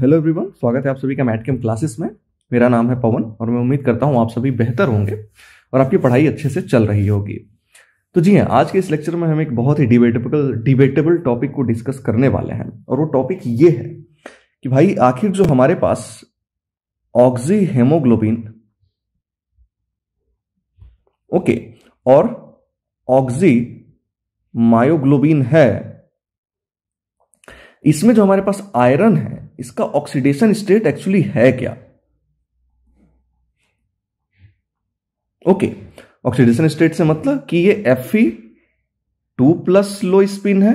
hello everyone स्वागत है आप सभी का मैटकेम क्लासेस में मेरा नाम है पवन और मैं उम्मीद करता हूँ आप सभी बेहतर होंगे और आपकी पढ़ाई अच्छे से चल रही होगी तो जी हाँ आज के इस लेक्चर में हम एक बहुत ही डिबेटेबल डिबेटेबल टॉपिक को डिस्कस करने वाले हैं और वो टॉपिक ये है कि भाई आखिर जो हमारे पास ऑक्सी हेमोग्लोबिन ओके और ऑक्सी मायोग्लोबिन है इसमें जो हमारे पास आयरन है इसका ऑक्सीडेशन स्टेट एक्चुअली है क्या ओके ऑक्सीडेशन स्टेट से मतलब कि ये F two plus low spin है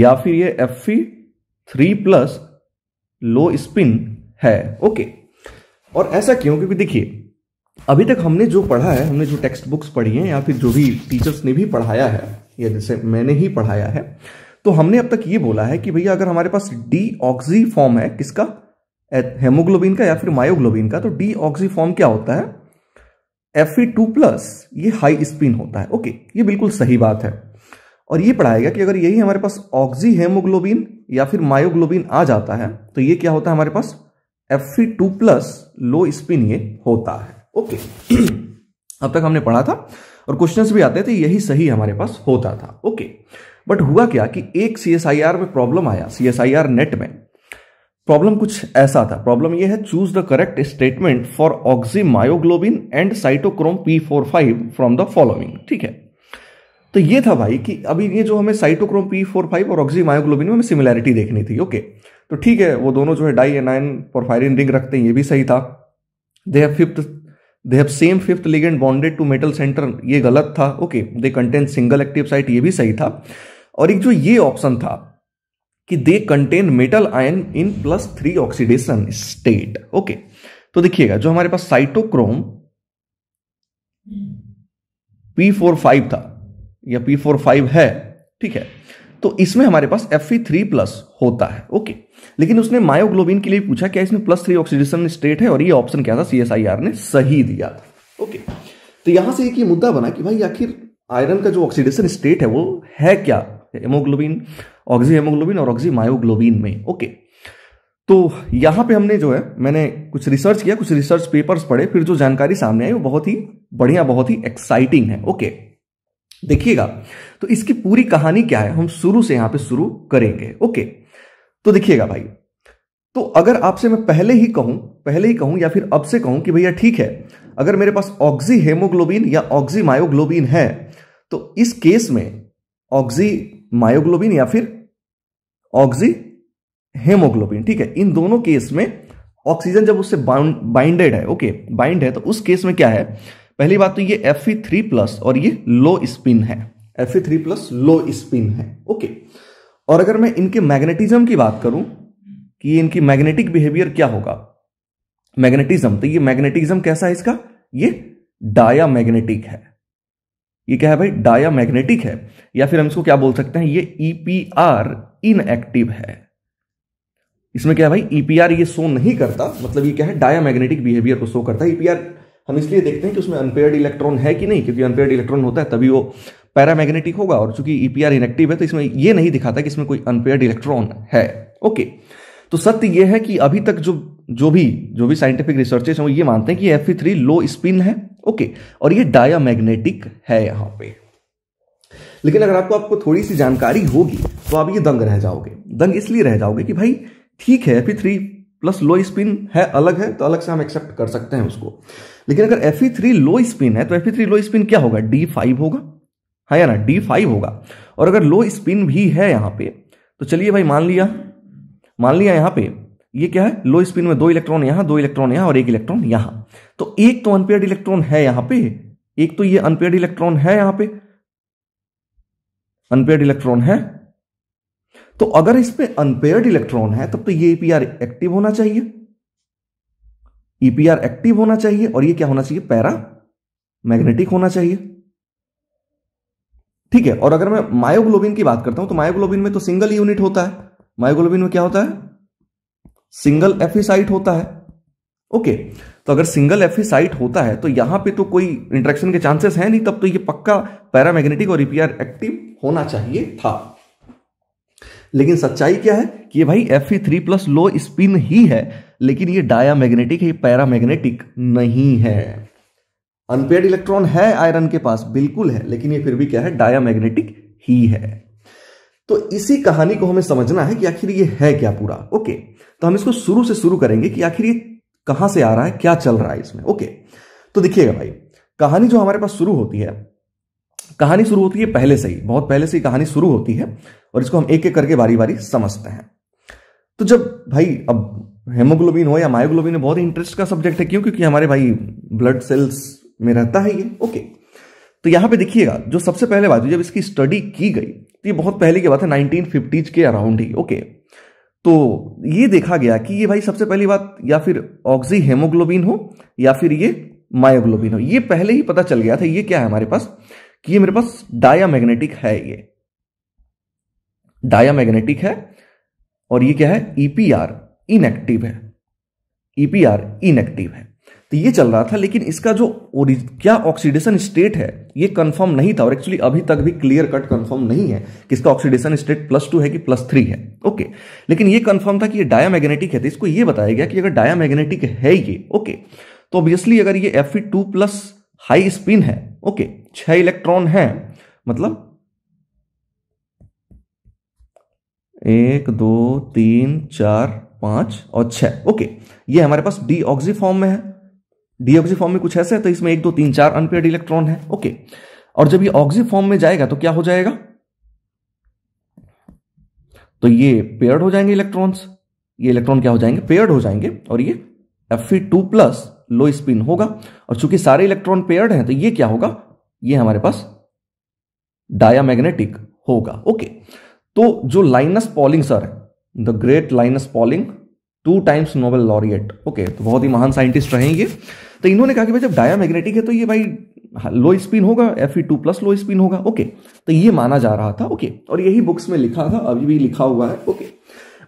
या फिर ये F three plus low spin है ओके और ऐसा क्यों क्योंकि देखिए अभी तक हमने जो पढ़ा है हमने जो टेक्स्ट बुक्स पढ़ी हैं या फिर जो भी टीचर्स ने भी पढ़ाया है या जैसे मैंने ही पढ़ाया है तो हमने अब तक ये बोला है कि भैया अगर हमारे पास डी ऑक्सी फॉर्म है किसका हेमोग्लोबिन का या फिर मायोग्लोबिन का तो डी ऑक्सी फॉर्म क्या होता है एफ टू प्लस ये हाई स्पिन होता है ओके ये बिल्कुल सही बात है और ये पढ़ाया गया कि अगर यही हमारे पास ऑक्सी हेमोग्लोबिन या फिर मायोग्लोबिन आ जाता है तो ये क्या होता है हमारे पास F two plus low spin ये होता है ओके अब तक हमने पढ़ा था और क्वेश्चंस भी आते थे यही सही हमारे पास होता था ओके बट हुआ क्या कि एक सी में प्रॉब्लम आया सी नेट में प्रॉब्लम कुछ ऐसा था प्रॉब्लम यह है choose the correct statement for oxymyoglobin and cytochrome P four five from the following ठीक है तो ये था भाई कि अभी ये जो हमें साइटोक्रोम पी फोर फाइव और ऑक्सी मायोग्लोबिन में हमें सिमिलैरिटी देखनी थी ओके तो ठीक है वो दोनों जो है डाई आइन पोरफायरिन रिंग रखते हैं ये भी सही था they have fifth they have same fifth ligand bonded to metal centre ये गलत था okay they contain single active site ये भी सही था और एक जो ये ऑप्शन था कि they contain metal ion in plus three oxidation state okay तो देखिएगा जो हमारे पास साइटोक्रोम पी फोर फाइव था या पी फोर फाइव है ठीक है तो इसमें हमारे पास एफ थ्री प्लस होता है ओके लेकिन उसने मायोग्लोबिन के लिए पूछा क्या इसमें प्लस थ्री ऑक्सीडेशन स्टेट है और ये ऑप्शन क्या था सीएसआईआर ने सही दिया था ओके तो यहां से एक ही मुद्दा बना कि भाई आखिर आयरन का जो ऑक्सीडेशन स्टेट है वो है क्या हेमोग्लोबिन ऑक्सी हेमोग्लोबिन और ऑक्सी मायोग्लोबिन में ओके तो यहां पे हमने जो है मैंने कुछ रिसर्च किया कुछ रिसर्च पेपर्स पढ़े फिर जो जानकारी सामने आई वो बहुत ही बढ़िया बहुत ही एक्साइटिंग है ओके देखिएगा तो इसकी पूरी कहानी क्या है हम शुरू से यहां पे शुरू करेंगे ओके तो देखिएगा भाई तो अगर आपसे मैं पहले ही कहूं पहले ही कहूं या फिर अब से कहूं कि भैया ठीक है अगर मेरे पास ऑक्सी हेमोग्लोबिन या ऑक्सी मायोग्लोबिन है तो इस केस में ऑक्सी मायोग्लोबिन या फिर ऑक्सी हेमोग्लोबिन ठीक है इन दोनों केस में ऑक्सीजन जब उससे बाइंडेड है ओके बाइंड है तो उस केस में क्या है पहली बात तो ये एफ थ्री प्लस और ये लो स्पिन है F three plus low spin है ओके और अगर मैं इनके मैग्नेटिज्म की बात करूं कि इनकी मैग्नेटिक बिहेवियर क्या होगा मैग्नेटिज्म तो ये मैग्नेटिज्म कैसा है इसका ये डाया मैग्नेटिक है ये क्या है भाई डाया मैग्नेटिक है या फिर हम इसको क्या बोल सकते हैं ये ईपीआर e इनएक्टिव है इसमें क्या है भाई ईपीआर e ये शो नहीं करता मतलब ये क्या है डाया मैग्नेटिक बिहेवियर को शो करता है ईपीआर e हम इसलिए देखते हैं कि उसमें अनपेयर्ड इलेक्ट्रॉन है कि नहीं क्योंकि अनपेयर्ड इलेक्ट्रॉन होता है तभी वो पैरामैग्नेटिक होगा और चूंकि ईपीआर इनएक्टिव है तो इसमें ये नहीं दिखाता कि इसमें कोई अनपेयर्ड इलेक्ट्रॉन है ओके तो सत्य यह है कि अभी तक जो जो भी जो भी साइंटिफिक रिसर्चेस हैं वो ये मानते हैं कि एफ लो स्पिन है ओके और ये मैग्नेटिक है यहां पे लेकिन अगर आपको आपको थोड़ी सी जानकारी होगी तो आप ये दंग रह जाओगे दंग इसलिए रह जाओगे कि भाई ठीक है F three plus low spin है अलग है तो अलग से हम एक्सेप्ट कर सकते हैं उसको लेकिन अगर एफ थ्री लो स्पिन है तो एफ थ्री लो स्पिन क्या होगा डी फाइव होगा है हाँ या ना डी फाइव होगा और अगर लो स्पिन भी है यहाँ पे तो चलिए भाई मान लिया मान लिया यहां पे ये क्या है लो स्पिन में दो इलेक्ट्रॉन यहां दो इलेक्ट्रॉन यहां और एक इलेक्ट्रॉन यहां तो एक तो अनपेड इलेक्ट्रॉन है यहां पे एक तो ये अनपेड इलेक्ट्रॉन है यहां पे अनपेड इलेक्ट्रॉन है तो अगर इसमें अनपेड इलेक्ट्रॉन है तब तो ये ईपीआर e एक्टिव होना चाहिए ईपीआर e एक्टिव होना चाहिए और ये क्या होना चाहिए पैरा मैग्नेटिक होना चाहिए ठीक है और अगर मैं मायोग्लोबिन की बात करता हूं तो मायोग्लोबिन में तो सिंगल यूनिट होता है मायोग्लोबिन में क्या होता है सिंगल एफिसाइट होता है ओके तो अगर सिंगल एफ साइट होता है तो यहां पे तो कोई इंट्रैक्शन के चांसेस हैं नहीं तब तो ये पक्का पैरामैग्नेटिक और ईपीआर e एक्टिव होना चाहिए था लेकिन सच्चाई क्या है कि ये भाई F three plus low spin ही है लेकिन ये डाया मैग्नेटिक है ये पैरामैग्नेटिक नहीं है अनपेड इलेक्ट्रॉन है आयरन के पास बिल्कुल है लेकिन ये फिर भी क्या है डाया मैग्नेटिक ही है तो इसी कहानी को हमें समझना है कि आखिर ये है क्या पूरा ओके तो हम इसको शुरू से शुरू करेंगे कि आखिर ये कहां से आ रहा है क्या चल रहा है इसमें ओके तो देखिएगा भाई कहानी जो हमारे पास शुरू होती है कहानी शुरू होती है पहले से ही बहुत पहले से ही कहानी शुरू होती है और इसको हम एक एक करके बारी बारी समझते हैं तो जब भाई अब हेमोग्लोबिन हो या मायोग्लोबिन बहुत इंटरेस्ट का सब्जेक्ट है क्यों क्योंकि हमारे भाई ब्लड सेल्स में रहता है ये ओके तो यहां पे देखिएगा जो सबसे पहले बात जब इसकी स्टडी की गई तो ये बहुत पहले की बात है नाइनटीन के अराउंड ही ओके तो ये देखा गया कि ये भाई सबसे पहली बात या फिर ऑक्सी हेमोग्लोबिन हो या फिर ये मायोग्लोबिन हो ये पहले ही पता चल गया था ये क्या है हमारे पास कि ये मेरे पास डायामैग्नेटिक है ये डायामैग्नेटिक है और ये क्या है ईपीआर e इनएक्टिव है ईपीआर e इनएक्टिव है तो ये चल रहा था लेकिन इसका जो क्या ऑक्सीडेशन स्टेट है ये कंफर्म नहीं था और एक्चुअली अभी तक भी क्लियर कट कंफर्म नहीं है कि इसका ऑक्सीडेशन स्टेट प्लस टू है कि प्लस थ्री है ओके लेकिन ये कंफर्म था कि ये मैग्नेटिक है तो इसको ये बताया गया कि अगर डाया मैग्नेटिक है ये ओके तो ऑब्वियसली अगर ये F two plus high spin है ओके छह इलेक्ट्रॉन है मतलब एक दो तीन चार पांच और छह ओके ये हमारे पास डी ऑक्सी फॉर्म में है डीऑक्सी फॉर्म में कुछ ऐसे है तो इसमें एक दो तीन चार अनपेड इलेक्ट्रॉन है ओके और जब ये ऑक्सी फॉर्म में जाएगा तो क्या हो जाएगा तो ये पेयर्ड हो जाएंगे इलेक्ट्रॉन्स ये इलेक्ट्रॉन क्या हो जाएंगे पेयर्ड हो जाएंगे और ये F two plus low spin होगा और चूंकि सारे इलेक्ट्रॉन पेयर्ड हैं तो ये क्या होगा ये हमारे पास डायामैग्नेटिक होगा ओके तो जो लाइनस पॉलिंग सर है the great Linus Pauling two times Nobel laureate okay तो बहुत ही महान साइंटिस्ट रहेंगे तो इन्होंने कहा कि भाई जब डाया मैग्नेटिक है तो ये भाई लो स्पिन होगा F E two plus low spin होगा ओके तो ये माना जा रहा था ओके और यही बुक्स में लिखा था अभी भी लिखा हुआ है ओके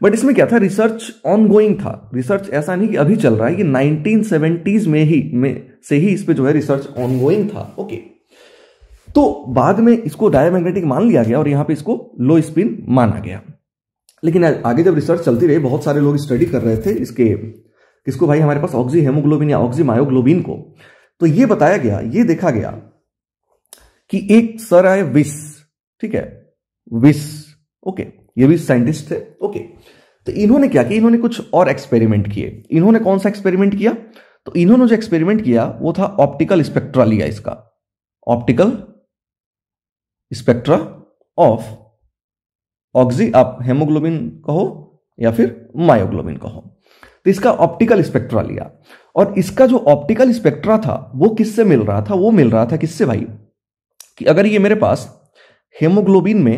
बट इसमें क्या था रिसर्च ऑन गोइंग था रिसर्च ऐसा नहीं कि अभी चल रहा है कि नाइनटीन सेवेंटीज में ही में से ही इस पर जो है रिसर्च ऑन गोइंग था ओके तो बाद में इसको डायमैग्नेटिक मान लिया गया और यहां पे इसको लो स्पिन माना गया लेकिन आगे जब रिसर्च चलती रही बहुत सारे लोग स्टडी कर रहे थे इसके किसको भाई हमारे पास ऑक्सी हेमोग्लोबिन या ऑक्सी मायोग्लोबिन को तो ये बताया गया ये देखा गया कि एक सर आए विस ठीक है विस ओके ये भी साइंटिस्ट थे ओके तो इन्होंने क्या किया इन्होंने कुछ और एक्सपेरिमेंट किए इन्होंने कौन सा एक्सपेरिमेंट किया तो इन्होंने जो एक्सपेरिमेंट किया वो था ऑप्टिकल स्पेक्ट्रा लिया इसका ऑप्टिकल स्पेक्ट्रा ऑफ ऑक्सी आप हेमोग्लोबिन कहो या फिर मायोग्लोबिन कहो तो इसका ऑप्टिकल स्पेक्ट्रा लिया और इसका जो ऑप्टिकल स्पेक्ट्रा था वो किससे मिल रहा था वो मिल रहा था किससे भाई कि अगर ये मेरे पास हेमोग्लोबिन में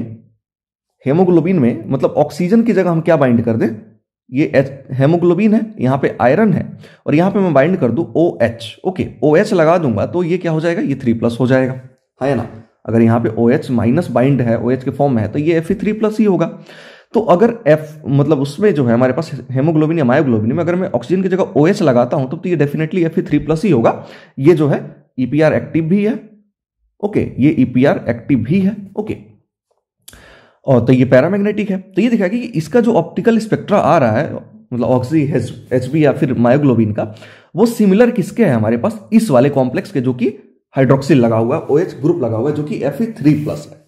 हेमोग्लोबिन में मतलब ऑक्सीजन की जगह हम क्या बाइंड कर दें ये हेमोग्लोबिन है यहाँ पे आयरन है और यहाँ पे मैं बाइंड कर दूँ O H okay O H लगा दूंगा तो ये क्या हो जाएगा ये थ्री प्लस हो जाएगा है ना अगर यहाँ पे ओ एच माइनस बाइंड है ओ एच के फॉर्म में है तो ये एफ थ्री प्लस ही होगा तो अगर एफ मतलब उसमें जो है हमारे पास हेमोग्लोबिन या मायोग्लोबिन में अगर मैं ऑक्सीजन की जगह ओ लगाता हूं तो, तो ये डेफिनेटली एफ थ्री प्लस ही होगा ये जो है ईपीआर e एक्टिव भी है ओके ये ईपीआर e एक्टिव भी है ओके और तो ये पैरामैग्नेटिक है तो ये दिखा कि इसका जो ऑप्टिकल स्पेक्ट्रा आ रहा है मतलब ऑक्सी एच बी या फिर मायोग्लोबिन का वो सिमिलर किसके है हमारे पास इस वाले कॉम्प्लेक्स के जो कि हाइड्रोक्सिल लगा हुआ है ओ एच ग्रुप लगा हुआ है जो कि एफ थ्री प्लस है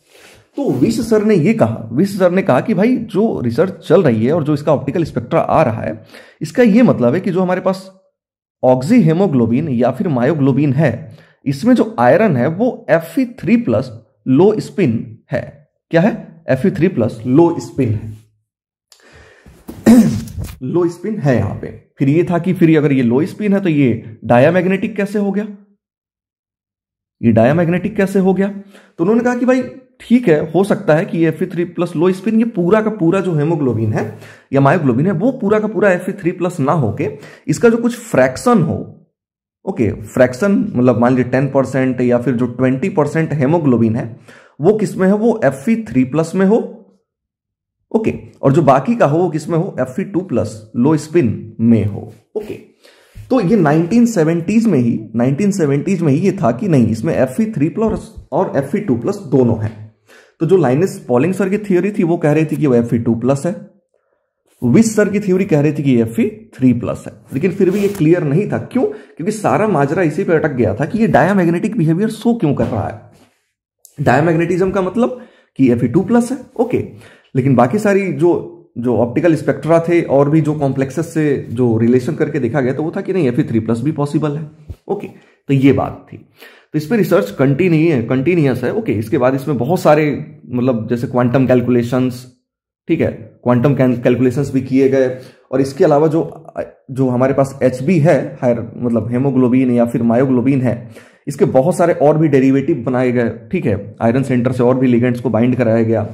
तो विश सर ने ये कहा विश सर ने कहा कि भाई जो रिसर्च चल रही है और जो इसका ऑप्टिकल स्पेक्ट्रा आ रहा है इसका ये मतलब है कि जो हमारे पास ऑक्सी हेमोग्लोबिन या फिर मायोग्लोबिन है इसमें जो आयरन है वो F three plus low spin है क्या है F three plus low spin है लो स्पिन है यहां पे फिर ये था कि फिर अगर ये लो स्पिन है तो ये डायामैग्नेटिक कैसे हो गया ये डायामैग्नेटिक कैसे हो गया तो उन्होंने कहा कि भाई ठीक है हो सकता है कि F three plus low spin ये पूरा का पूरा जो हेमोग्लोबिन है या मायोग्लोबिन है वो पूरा का पूरा एफ थ्री प्लस ना होके इसका जो कुछ फ्रैक्शन हो ओके फ्रैक्शन मतलब मान लीजिए टेन परसेंट या फिर जो ट्वेंटी परसेंट हेमोग्लोबिन है वो किसमें है वो एफ थ्री प्लस में हो ओके और जो बाकी का हो वो किसमें हो F two plus low spin में हो ओके तो ये 1970s में ही 1970s में ही ये था कि नहीं इसमें एफ थ्री प्लस और एफ टू प्लस दोनों हैं तो जो लाइनस पॉलिंग सर की थियोरी थी वो कह रही थी कि एफ ई टू प्लस है विश सर की थ्योरी कह रही थी कि एफ ई थ्री प्लस है लेकिन फिर भी ये क्लियर नहीं था क्यों क्योंकि सारा माजरा इसी पे अटक गया था कि ये डायामैग्नेटिक बिहेवियर शो क्यों कर रहा है मैग्नेटिज्म का मतलब कि एफ ई टू प्लस है ओके लेकिन बाकी सारी जो जो ऑप्टिकल स्पेक्ट्रा थे और भी जो कॉम्प्लेक्सेस से जो रिलेशन करके देखा गया तो वो था कि नहीं एफ ई थ्री प्लस भी पॉसिबल है ओके तो ये बात थी तो इस पर रिसर्च कंटिन्यू है कंटिन्यूस है ओके इसके बाद इसमें बहुत सारे मतलब जैसे क्वांटम कैलकुलेशंस ठीक है क्वांटम कैलकुलेशंस भी किए गए और इसके अलावा जो जो हमारे पास एच है हायर मतलब हेमोग्लोबिन या फिर मायोग्लोबिन है इसके बहुत सारे और भी डेरिवेटिव बनाए गए ठीक है आयरन सेंटर से और भी लिगेंट्स को बाइंड कराया गया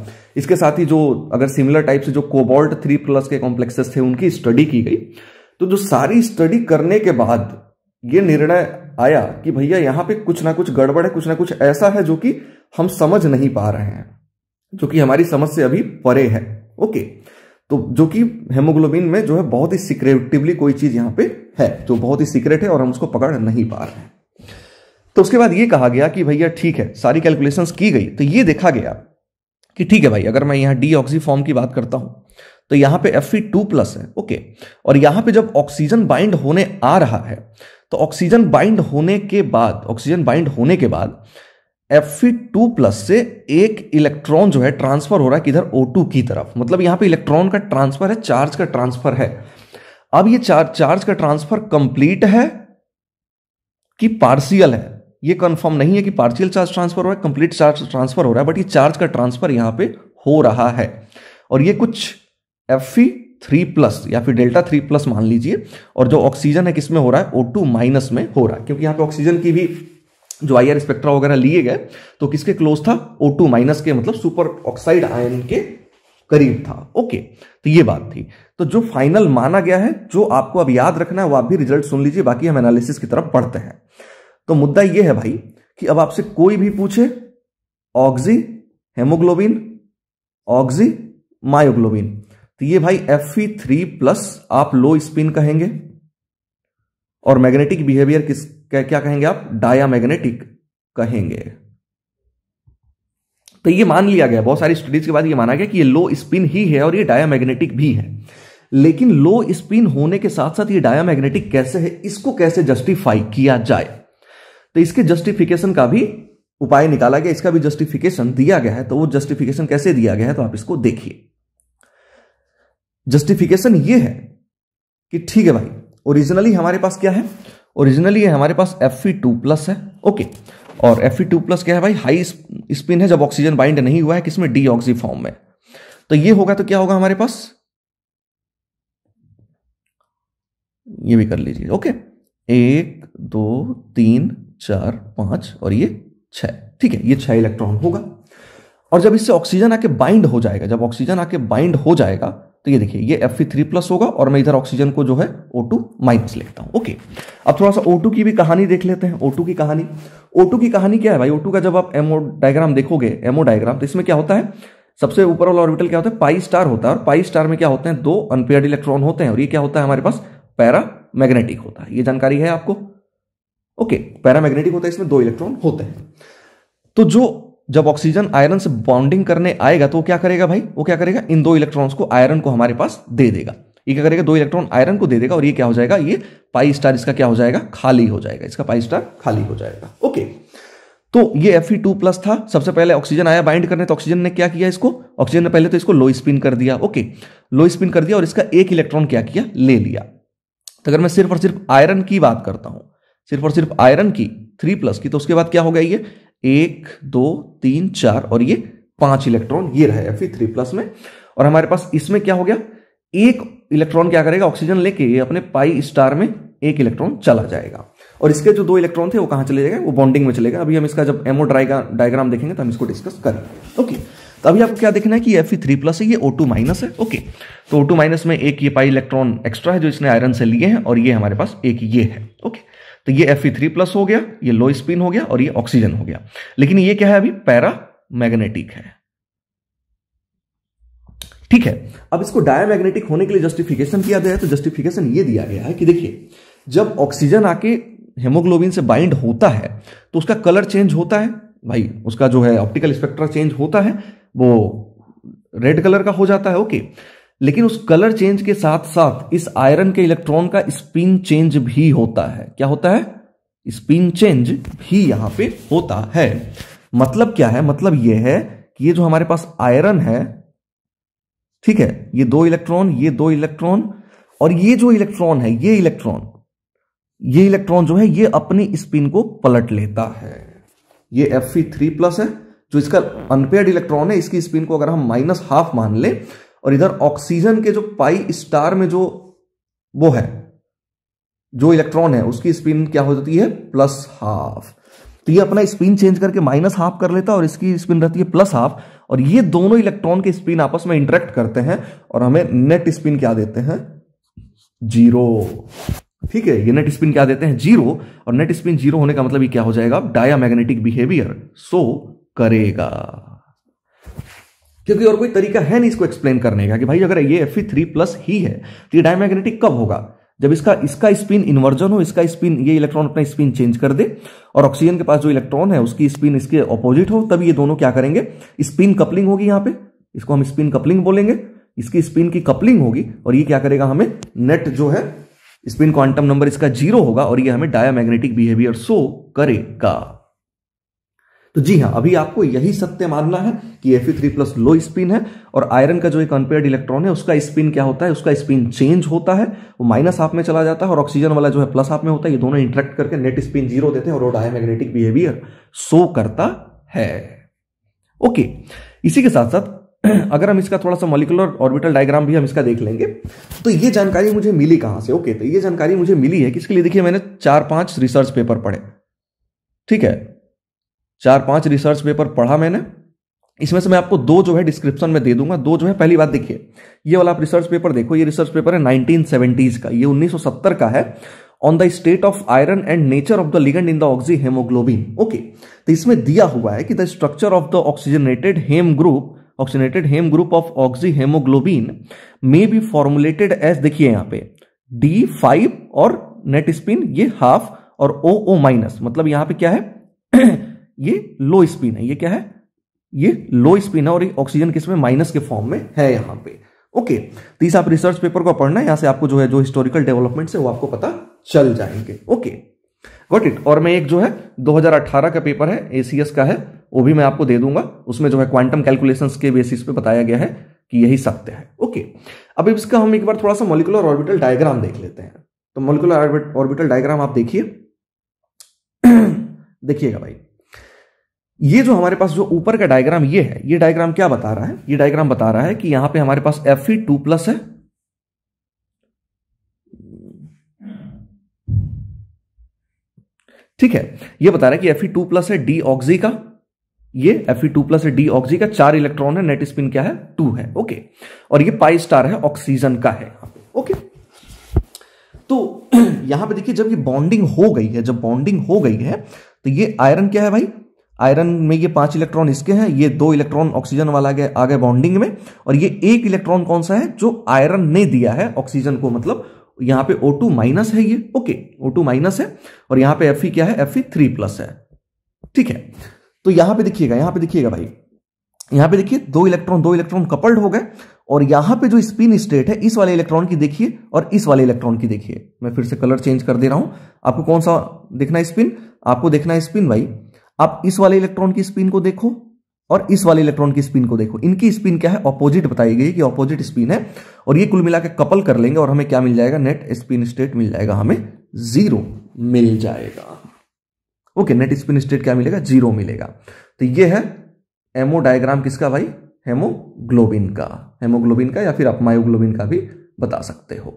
इसके साथ ही जो अगर सिमिलर टाइप से जो कोबॉल्ट थ्री प्लस के कॉम्प्लेक्सेस थे उनकी स्टडी की गई तो जो सारी स्टडी करने के बाद ये निर्णय आया कि भैया यहां पे कुछ ना कुछ गड़बड़ है कुछ ना कुछ ऐसा है जो कि हम समझ नहीं पा रहे हैं जो कि हमारी समझ से अभी परे है ओके तो जो कि हेमोग्लोबिन में जो है बहुत ही सिक्रेटिवली कोई चीज यहां पे है जो बहुत ही सीक्रेट है और हम उसको पकड़ नहीं पा रहे हैं तो उसके बाद ये कहा गया कि भैया ठीक है सारी कैलकुलेशंस की गई तो ये देखा गया कि ठीक है भाई अगर मैं यहां डी ऑक्सी फॉर्म की बात करता हूं तो यहां पे एफ टू प्लस है ओके और यहां पे जब ऑक्सीजन बाइंड होने आ रहा है तो ऑक्सीजन बाइंड होने के बाद ऑक्सीजन बाइंड होने के बाद एफ प्लस से एक इलेक्ट्रॉन जो है ट्रांसफर हो रहा है किधर O2 की तरफ मतलब यहां पे इलेक्ट्रॉन का ट्रांसफर है चार्ज का ट्रांसफर है अब ये चार्ज चार्ज का ट्रांसफर कंप्लीट है कि पार्शियल है ये कंफर्म नहीं है कि पार्शियल चार्ज ट्रांसफर हो रहा है कंप्लीट चार्ज ट्रांसफर हो रहा है बट ये चार्ज का ट्रांसफर यहां पे हो रहा है और ये कुछ एफ थ्री प्लस या फिर डेल्टा थ्री प्लस मान लीजिए और जो ऑक्सीजन है किसमें हो रहा है ओ टू माइनस में हो रहा है क्योंकि यहाँ पे ऑक्सीजन की भी जो आई आर स्पेक्ट्रा वगैरह लिए गए तो किसके क्लोज था ओ टू माइनस के मतलब सुपर ऑक्साइड आयन के करीब था ओके तो ये बात थी तो जो फाइनल माना गया है जो आपको अब याद रखना है वो आप भी रिजल्ट सुन लीजिए बाकी हम एनालिसिस की तरफ पढ़ते हैं तो मुद्दा ये है भाई कि अब आपसे कोई भी पूछे ऑक्जी हेमोग्लोबिन ऑक्जी मायोग्लोबिन तो ये भाई एफ थ्री प्लस आप लो स्पिन कहेंगे और मैग्नेटिक बिहेवियर किस क्या, क्या कहेंगे आप डाया मैग्नेटिक कहेंगे तो ये मान लिया गया बहुत सारी स्टडीज के बाद ये माना गया कि ये लो स्पिन ही है और ये डाया मैग्नेटिक भी है लेकिन लो स्पिन होने के साथ साथ ये डाया मैग्नेटिक कैसे है इसको कैसे जस्टिफाई किया जाए तो इसके जस्टिफिकेशन का भी उपाय निकाला गया इसका भी जस्टिफिकेशन दिया गया है तो वो जस्टिफिकेशन कैसे दिया गया है तो आप इसको देखिए जस्टिफिकेशन ये है कि ठीक है भाई ओरिजिनली हमारे पास क्या है ओरिजिनली हमारे पास एफ टू प्लस है ओके और एफ टू प्लस क्या है भाई हाई स्पिन है जब ऑक्सीजन बाइंड नहीं हुआ है किसमें डी ऑक्सी फॉर्म में तो ये होगा तो क्या होगा हमारे पास ये भी कर लीजिए ओके एक दो तीन चार पांच और ये छह ठीक है ये छह इलेक्ट्रॉन होगा और जब इससे ऑक्सीजन आके बाइंड हो जाएगा जब ऑक्सीजन आके बाइंड हो जाएगा तो ये देखिए ये एफ थ्री प्लस होगा और मैं इधर ऑक्सीजन को जो है ओ टू माइनस लिखता हूं ओके अब थोड़ा सा ओ टू की भी कहानी देख लेते हैं ओ टू की कहानी ओ टू की कहानी क्या है भाई ओ टू का जब आप एमओ डायग्राम देखोगे एमओ डायग्राम तो इसमें क्या होता है सबसे ऊपर वाला ऑर्बिटल क्या होता है पाई स्टार होता है और पाई स्टार में क्या होते हैं दो अनपेयर्ड इलेक्ट्रॉन होते हैं और ये क्या होता है हमारे पास पैरा मैग्नेटिक होता है ये जानकारी है आपको ओके पैरा मैग्नेटिक होता है इसमें दो इलेक्ट्रॉन होते हैं तो जो जब ऑक्सीजन आयरन से बॉन्डिंग करने आएगा तो वो क्या करेगा भाई वो क्या करेगा इन दो इलेक्ट्रॉन्स को आयरन को हमारे पास दे देगा ये क्या करेगा दो इलेक्ट्रॉन आयरन को दे देगा और ये क्या हो जाएगा ये पाई स्टार इसका क्या हो जाएगा खाली हो जाएगा इसका पाई स्टार खाली हो जाएगा ओके तो ये एफ टू प्लस था सबसे पहले ऑक्सीजन आया बाइंड करने तो ऑक्सीजन ने क्या किया इसको ऑक्सीजन ने पहले तो इसको लो स्पिन कर दिया ओके लो स्पिन कर दिया और इसका एक इलेक्ट्रॉन क्या किया ले लिया तो अगर मैं सिर्फ और सिर्फ आयरन की बात करता हूं सिर्फ और सिर्फ आयरन की थ्री प्लस की तो उसके बाद क्या हो गया ये एक दो तीन चार और ये पांच इलेक्ट्रॉन ये रहे एफ थ्री प्लस में और हमारे पास इसमें क्या हो गया एक इलेक्ट्रॉन क्या करेगा ऑक्सीजन लेके ये अपने पाई स्टार में एक इलेक्ट्रॉन चला जाएगा और इसके जो दो इलेक्ट्रॉन थे वो कहां चले जाएंगे वो बॉन्डिंग में चलेगा अभी हम इसका जब एमओ डायग्राम देखेंगे तो हम इसको डिस्कस करेंगे ओके तो अभी आपको क्या देखना है कि एफ थ्री प्लस है ये ओ टू माइनस है ओके तो ओ टू माइनस में एक ये पाई इलेक्ट्रॉन एक्स्ट्रा है जो इसने आयरन से लिए हैं और ये हमारे पास एक ये है ओके तो ये एफ थ्री प्लस हो गया ये लो स्पिन हो गया और ये ऑक्सीजन हो गया लेकिन ये क्या है अभी पैरा मैग्नेटिक है ठीक है अब इसको डायमैग्नेटिक होने के लिए जस्टिफिकेशन किया गया है तो जस्टिफिकेशन ये दिया गया है कि देखिए जब ऑक्सीजन आके हेमोग्लोबिन से बाइंड होता है तो उसका कलर चेंज होता है भाई उसका जो है ऑप्टिकल स्पेक्ट्रा चेंज होता है वो रेड कलर का हो जाता है ओके लेकिन उस कलर चेंज के साथ साथ इस आयरन के इलेक्ट्रॉन का स्पिन चेंज भी होता है क्या होता है स्पिन चेंज भी यहां पे होता है मतलब क्या है मतलब यह है कि ये जो हमारे पास आयरन है ठीक है ये दो इलेक्ट्रॉन ये दो इलेक्ट्रॉन और ये जो इलेक्ट्रॉन है ये इलेक्ट्रॉन ये इलेक्ट्रॉन जो है ये अपनी स्पिन को पलट लेता है ये एफ थ्री प्लस है जो इसका अनपेड इलेक्ट्रॉन है इसकी स्पिन को अगर हम माइनस हाफ मान ले और इधर ऑक्सीजन के जो पाई स्टार में जो वो है जो इलेक्ट्रॉन है उसकी स्पिन क्या हो जाती है प्लस हाफ तो ये अपना स्पिन चेंज करके माइनस हाफ कर लेता है और इसकी स्पिन रहती है प्लस हाफ और ये दोनों इलेक्ट्रॉन के स्पिन आपस में इंटरेक्ट करते हैं और हमें नेट स्पिन क्या देते हैं जीरो ठीक है ये नेट स्पिन क्या देते हैं जीरो और नेट स्पिन जीरो होने का मतलब ये क्या हो जाएगा डाया मैग्नेटिक बिहेवियर सो करेगा क्योंकि और कोई तरीका है नहीं इसको एक्सप्लेन करने का कि भाई अगर ये एफ थ्री प्लस ही है तो ये डायमैग्नेटिक कब होगा जब इसका इसका स्पिन इन्वर्जन हो इसका स्पिन ये इलेक्ट्रॉन अपना स्पिन चेंज कर दे और ऑक्सीजन के पास जो इलेक्ट्रॉन है उसकी स्पिन इसके ऑपोजिट हो तब ये दोनों क्या करेंगे स्पिन कपलिंग होगी यहां पे इसको हम स्पिन कपलिंग बोलेंगे इसकी स्पिन की कपलिंग होगी और ये क्या करेगा हमें नेट जो है स्पिन क्वांटम नंबर इसका जीरो होगा और ये हमें डायामैग्नेटिक बिहेवियर शो करेगा तो जी हाँ अभी आपको यही सत्य मानना है कि F three plus low spin है और आयरन का जो एक अनपेयर्ड इलेक्ट्रॉन है उसका स्पिन क्या होता है उसका स्पिन चेंज होता है वो माइनस हाफ में चला जाता है और ऑक्सीजन वाला जो है प्लस हाफ में होता है ये दोनों इंट्रैक्ट करके नेट स्पिन जीरो देते हैं और डायमैग्नेटिक बिहेवियर शो करता है ओके इसी के साथ साथ अगर हम इसका थोड़ा सा मोलिकुलर ऑर्बिटल डायग्राम भी हम इसका देख लेंगे तो ये जानकारी मुझे मिली कहां से ओके तो ये जानकारी मुझे मिली है किसके लिए देखिए मैंने चार पांच रिसर्च पेपर पढ़े ठीक है चार पांच रिसर्च पेपर पढ़ा मैंने इसमें से मैं आपको दो जो है डिस्क्रिप्शन में दे दूंगा दो जो है पहली बात देखिए ये वाला आप रिसर्च पेपर देखो ये रिसर्च पेपर है नाइनटीन का ये उन्नीस का है on the state of iron and nature of the ligand in the oxyhaemoglobin okay तो इसमें दिया हुआ है कि the structure of the oxygenated haem group oxygenated haem group of oxyhaemoglobin may be formulated as देखिए यहां पे D five और नेट स्पिन ये हाफ और ओ ओ माइनस मतलब यहां पे क्या है ये लो स्पिन है ये क्या है ये लो स्पिन है और ऑक्सीजन किसमें माइनस के फॉर्म में है यहां पे ओके तो इस आप रिसर्च पेपर को पढ़ना है यहां से आपको जो है जो हिस्टोरिकल डेवलपमेंट है वो आपको पता चल जाएंगे ओके गॉट इट और मैं एक जो है 2018 का पेपर है एसीएस का है वो भी मैं आपको दे दूंगा उसमें जो है क्वांटम कैलकुलेशन के बेसिस पे बताया गया है कि यही सत्य है ओके अब इसका हम एक बार थोड़ा सा मोलिकुलर ऑर्बिटल डायग्राम देख लेते हैं तो मोलिकुलर ऑर्बिटल डायग्राम आप देखिए देखिएगा भाई ये जो हमारे पास जो ऊपर का डायग्राम ये है ये डायग्राम क्या बता रहा है ये डायग्राम बता रहा है कि यहां पे हमारे पास एफ ई टू प्लस है ठीक है ये बता रहा है कि एफ ई टू प्लस है डी ऑक्सी का ये एफ ई टू प्लस है डी ऑक्सी का चार इलेक्ट्रॉन है नेट स्पिन क्या है टू है ओके और ये पाई स्टार है ऑक्सीजन का है ओके तो यहां पे देखिए जब ये बॉन्डिंग हो गई है जब बॉन्डिंग हो गई है तो ये आयरन क्या है भाई आयरन में ये पांच इलेक्ट्रॉन इसके हैं ये दो इलेक्ट्रॉन ऑक्सीजन वाला गया आगे बॉन्डिंग में और ये एक इलेक्ट्रॉन कौन सा है जो आयरन ने दिया है ऑक्सीजन को मतलब यहां पे O2 माइनस है ये ओके O2 माइनस है और यहां पे Fe क्या है Fe प्लस है ठीक है तो यहां पे देखिएगा यहां पे देखिएगा भाई यहां पे देखिए दो इलेक्ट्रॉन दो इलेक्ट्रॉन कपल्ड हो गए और यहां पे जो स्पिन स्टेट है इस वाले इलेक्ट्रॉन की देखिए और इस वाले इलेक्ट्रॉन की देखिए मैं फिर से कलर चेंज कर दे रहा हूं आपको कौन सा देखना स्पिन आपको देखना स्पिन भाई आप इस वाले इलेक्ट्रॉन की स्पिन को देखो और इस वाले इलेक्ट्रॉन की स्पिन को देखो इनकी स्पिन क्या है ऑपोजिट बताई गई कि ऑपोजिट स्पिन है और ये कुल मिला के कपल कर लेंगे और हमें क्या मिल जाएगा नेट स्पिन स्टेट मिल जाएगा हमें जीरो मिल जाएगा ओके नेट स्पिन स्टेट क्या मिलेगा जीरो मिलेगा तो ये है एमओ डायग्राम किसका भाई हेमोग्लोबिन का हेमोग्लोबिन का या फिर आप मायोग्लोबिन का भी बता सकते हो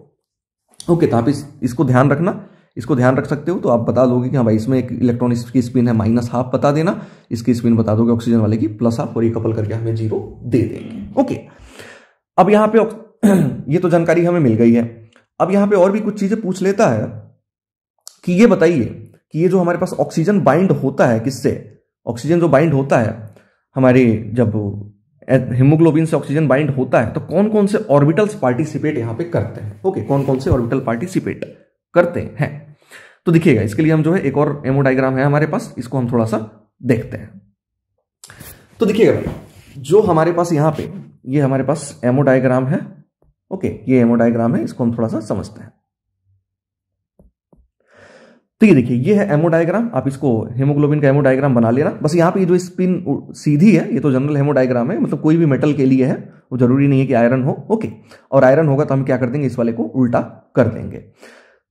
ओके तो आप इस, इसको ध्यान रखना इसको ध्यान रख सकते हो तो आप बता दोगे कि हाँ भाई इसमें एक इलेक्ट्रॉन इसकी स्पिन है माइनस हाफ बता देना इसकी स्पिन बता दोगे ऑक्सीजन वाले की प्लस हाफ और ये कपल करके हमें जीरो दे देंगे ओके अब यहाँ पे ये तो जानकारी हमें मिल गई है अब यहाँ पे और भी कुछ चीजें पूछ लेता है कि ये बताइए कि ये जो हमारे पास ऑक्सीजन बाइंड होता है किससे ऑक्सीजन जो बाइंड होता है हमारे जब हिमोग्लोबिन से ऑक्सीजन बाइंड होता है तो कौन कौन से ऑर्बिटल्स पार्टिसिपेट यहाँ पे करते हैं ओके कौन कौन से ऑर्बिटल पार्टिसिपेट करते हैं तो देखिएगा इसके लिए हम जो है एक और एमओ डायग्राम है हमारे पास इसको हम थोड़ा सा देखते हैं तो देखिएगा जो हमारे पास यहां पे ये हमारे पास एमओ डायग्राम है ओके ये एमओ डायग्राम है इसको हम थोड़ा सा समझते हैं तो ये देखिए ये है एमो डायग्राम आप इसको हेमोग्लोबिन का एमो डायग्राम बना लेना बस यहां पे जो स्पिन सीधी है ये तो जनरल हेमो डायग्राम है मतलब कोई भी मेटल के लिए है वो जरूरी नहीं है कि आयरन हो ओके और आयरन होगा तो हम क्या कर देंगे इस वाले को उल्टा कर देंगे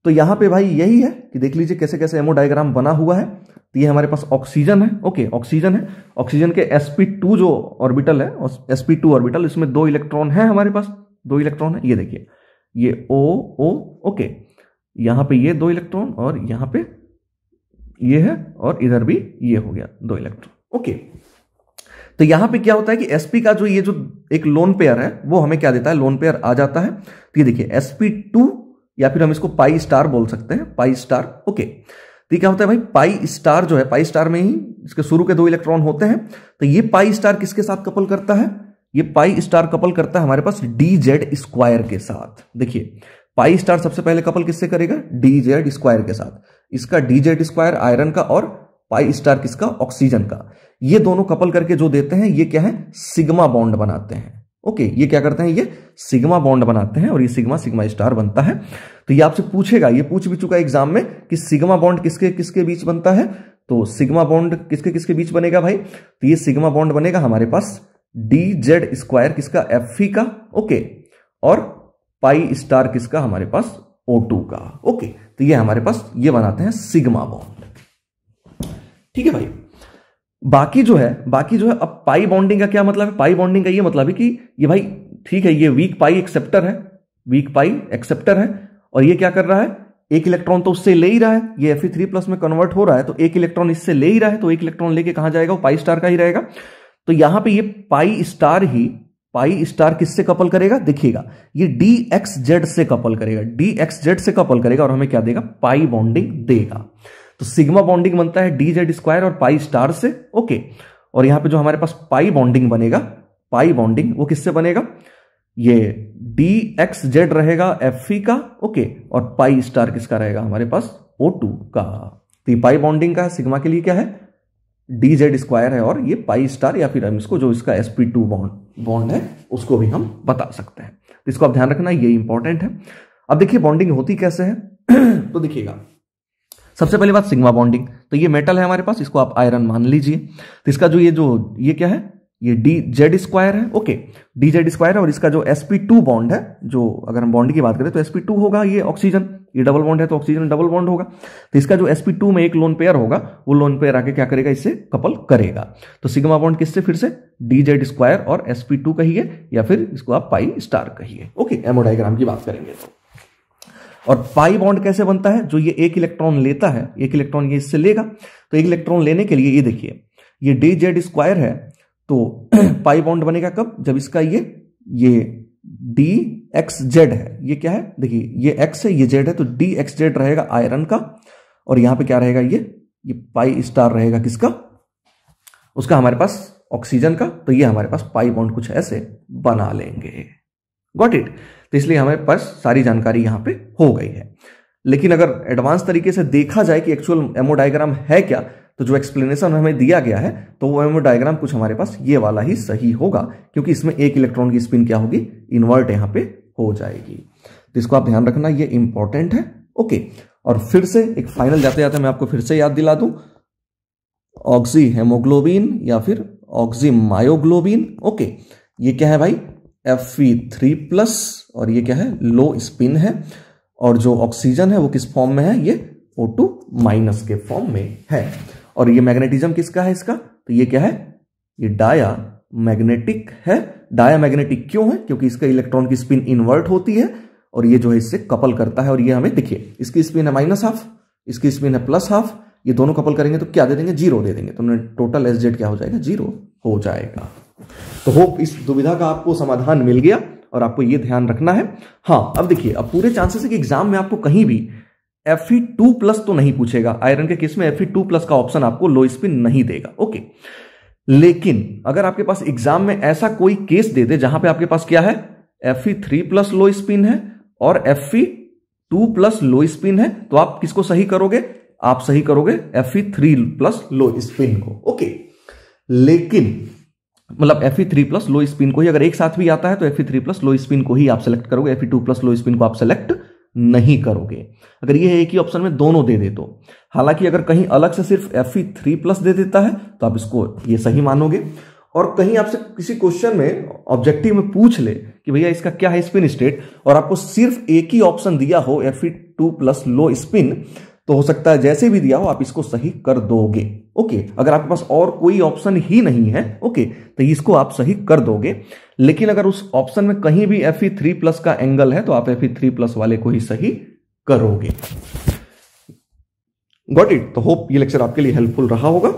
तो यहां पे भाई यही है कि देख लीजिए कैसे कैसे एमओ डायग्राम बना हुआ है तो ये हमारे पास ऑक्सीजन है ओके ऑक्सीजन है ऑक्सीजन के sp2 जो ऑर्बिटल है sp2 ऑर्बिटल इसमें दो इलेक्ट्रॉन है हमारे पास दो इलेक्ट्रॉन है ये देखिए ये ओ ओ ओके यहां पे ये दो इलेक्ट्रॉन और यहां पे ये है और इधर भी ये हो गया दो इलेक्ट्रॉन ओके तो यहां पे क्या होता है कि sp का जो ये जो एक लोन पेयर है वो हमें क्या देता है लोन पेयर आ जाता है तो ये देखिए sp2 या फिर हम इसको पाई स्टार बोल सकते हैं पाई स्टार ओके तो क्या होता है भाई पाई स्टार जो है पाई स्टार में ही इसके शुरू के दो इलेक्ट्रॉन होते हैं तो ये पाई स्टार किसके साथ कपल करता है ये पाई स्टार कपल करता है हमारे पास डी जेड स्क्वायर के साथ देखिए पाई स्टार सबसे पहले कपल किससे करेगा डी जेड स्क्वायर के साथ इसका डी जेड स्क्वायर आयरन का और पाई स्टार किसका ऑक्सीजन का ये दोनों कपल करके जो देते हैं ये क्या है सिग्मा बॉन्ड बनाते हैं ओके okay, ये क्या करते हैं ये सिग्मा बॉन्ड बनाते हैं और ये सिग्मा सिग्मा स्टार बनता है तो ये आपसे पूछेगा ये पूछ भी चुका एग्जाम में कि सिग्मा बॉन्ड किसके किसके बीच बनता है तो सिग्मा बॉन्ड किसके किसके बीच बनेगा भाई तो ये सिग्मा बॉन्ड बनेगा हमारे पास डी जेड स्क्वायर किसका एफ e का ओके और पाई स्टार किसका हमारे पास ओ का ओके तो ये हमारे पास ये बनाते हैं सिग्मा बॉन्ड ठीक है भाई बाकी जो है बाकी जो है अब पाई बॉन्डिंग का क्या मतलब है पाई बॉन्डिंग का ये मतलब है कि ये भाई ठीक है ये वीक पाई एक्सेप्टर है वीक पाई एक्सेप्टर है और ये क्या कर रहा है एक इलेक्ट्रॉन तो उससे ले ही रहा है ये एफ थ्री प्लस में कन्वर्ट हो रहा है तो एक इलेक्ट्रॉन इससे ले ही रहा है तो एक इलेक्ट्रॉन लेके कहा जाएगा वो पाई स्टार का ही रहेगा तो यहां पे ये पाई स्टार ही पाई स्टार किससे कपल करेगा देखिएगा ये डी एक्स जेड से कपल करेगा डी एक्स जेड से कपल करेगा और हमें क्या देगा पाई बॉन्डिंग देगा तो सिग्मा बॉन्डिंग बनता है डी जेड स्क्वायर और पाई स्टार से ओके और यहां पे जो हमारे पास पाई बॉन्डिंग बनेगा पाई बॉन्डिंग वो किससे बनेगा ये डी एक्स जेड रहेगा एफ e का ओके और पाई स्टार किसका रहेगा हमारे पास ओ टू का तो ये पाई बॉन्डिंग का है सिग्मा के लिए क्या है डी जेड स्क्वायर है और ये पाई स्टार या फिर हम इसको जो इसका sp2 P to bond bond है उसको भी हम बता सकते हैं तो इसको आप ध्यान रखना ये इंपॉर्टेंट है अब देखिए बॉन्डिंग होती कैसे है तो देखिएगा सबसे पहले बात सिग्मा बॉन्डिंग तो ये मेटल है हमारे पास इसको आप आयरन मान लीजिए तो इसका जो ये जो ये क्या है ये डी जेड स्क्वायर है ओके डी जेड स्क्वायर है और इसका जो sp2 टू बॉन्ड है जो अगर हम बॉन्ड की बात करें तो sp2 टू होगा ये ऑक्सीजन ये डबल बॉन्ड है तो ऑक्सीजन डबल बॉन्ड होगा तो इसका जो sp2 टू में एक लोन पेयर होगा वो लोन पेयर आके क्या करेगा इससे कपल करेगा तो सिग्मा बॉन्ड किससे फिर से डी जेड स्क्वायर और sp2 टू कहिए या फिर इसको आप पाई स्टार कहिए ओके एमोडाइग्राम की बात करेंगे तो और पाई बॉन्ड कैसे बनता है जो ये एक इलेक्ट्रॉन लेता है एक इलेक्ट्रॉन ये इससे लेगा तो एक इलेक्ट्रॉन लेने के लिए ये देखिए ये डी जेड स्क्वायर है तो पाई बॉन्ड बनेगा कब जब इसका ये ये डी एक्स जेड है ये क्या है देखिए ये एक्स है ये जेड है तो डी एक्स जेड रहेगा आयरन का और यहां पे क्या रहेगा ये ये पाई स्टार रहेगा किसका उसका हमारे पास ऑक्सीजन का तो ये हमारे पास पाई बॉन्ड कुछ ऐसे बना लेंगे गॉट इट तो इसलिए हमें पास सारी जानकारी यहाँ पे हो गई है लेकिन अगर एडवांस तरीके से देखा जाए कि एक्चुअल एमओ डायग्राम है क्या तो जो एक्सप्लेनेशन हमें दिया गया है तो वो एमओ डायग्राम कुछ हमारे पास ये वाला ही सही होगा क्योंकि इसमें एक इलेक्ट्रॉन की स्पिन क्या होगी इन्वर्ट यहाँ पे हो जाएगी तो इसको आप ध्यान रखना ये इंपॉर्टेंट है ओके और फिर से एक फाइनल जाते जाते मैं आपको फिर से याद दिला दूं ऑक्सी हेमोग्लोबिन या फिर ऑक्सी मायोग्लोबिन ओके ये क्या है भाई एफ थ्री प्लस और ये क्या है लो स्पिन है और जो ऑक्सीजन है वो किस फॉर्म में है ये ओ टू माइनस के फॉर्म में है और ये मैग्नेटिज्म किसका है इसका तो ये क्या है ये डाया मैग्नेटिक है डाया मैग्नेटिक क्यों है क्योंकि इसका इलेक्ट्रॉन की स्पिन इन्वर्ट होती है और ये जो है इससे कपल करता है और ये हमें दिखिए इसकी स्पिन है माइनस हाफ इसकी स्पिन है प्लस हाफ ये दोनों कपल करेंगे तो क्या दे देंगे जीरो दे देंगे तो टोटल एस क्या हो जाएगा जीरो हो जाएगा तो होप इस दुविधा का आपको समाधान मिल गया और आपको ये ध्यान रखना है हाँ अब देखिए अब पूरे चांसेस है कि एग्जाम में आपको कहीं भी एफ ई टू प्लस तो नहीं पूछेगा आयरन के केस में एफ ई टू प्लस का ऑप्शन आपको लो स्पिन नहीं देगा ओके लेकिन अगर आपके पास एग्जाम में ऐसा कोई केस दे दे जहां पे आपके पास क्या है F E three plus low spin है और F E two plus low spin है तो आप किसको सही करोगे आप सही करोगे F E three plus low spin को ओके लेकिन मतलब F E three plus low spin को ही अगर एक साथ भी आता है तो F E three plus low spin को ही आप सेलेक्ट करोगे F E two plus low spin को आप सेलेक्ट नहीं करोगे अगर ये एक ही ऑप्शन में दोनों दे दे तो हालांकि अगर कहीं अलग से सिर्फ एफ ई थ्री प्लस दे देता है तो आप इसको ये सही मानोगे और कहीं आपसे किसी क्वेश्चन में ऑब्जेक्टिव में पूछ ले कि भैया इसका क्या है स्पिन स्टेट और आपको सिर्फ एक ही ऑप्शन दिया हो F E two plus low spin तो हो सकता है जैसे भी दिया हो आप इसको सही कर दोगे ओके अगर आपके पास और कोई ऑप्शन ही नहीं है ओके तो इसको आप सही कर दोगे लेकिन अगर उस ऑप्शन में कहीं भी एफ थ्री प्लस का एंगल है तो आप एफ थ्री प्लस वाले को ही सही करोगे गॉट इट तो होप ये लेक्चर आपके लिए हेल्पफुल रहा होगा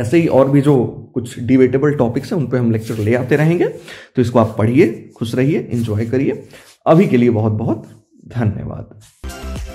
ऐसे ही और भी जो कुछ डिबेटेबल टॉपिक्स हैं उन पर हम लेक्चर ले आते रहेंगे तो इसको आप पढ़िए खुश रहिए इंजॉय करिए अभी के लिए बहुत बहुत धन्यवाद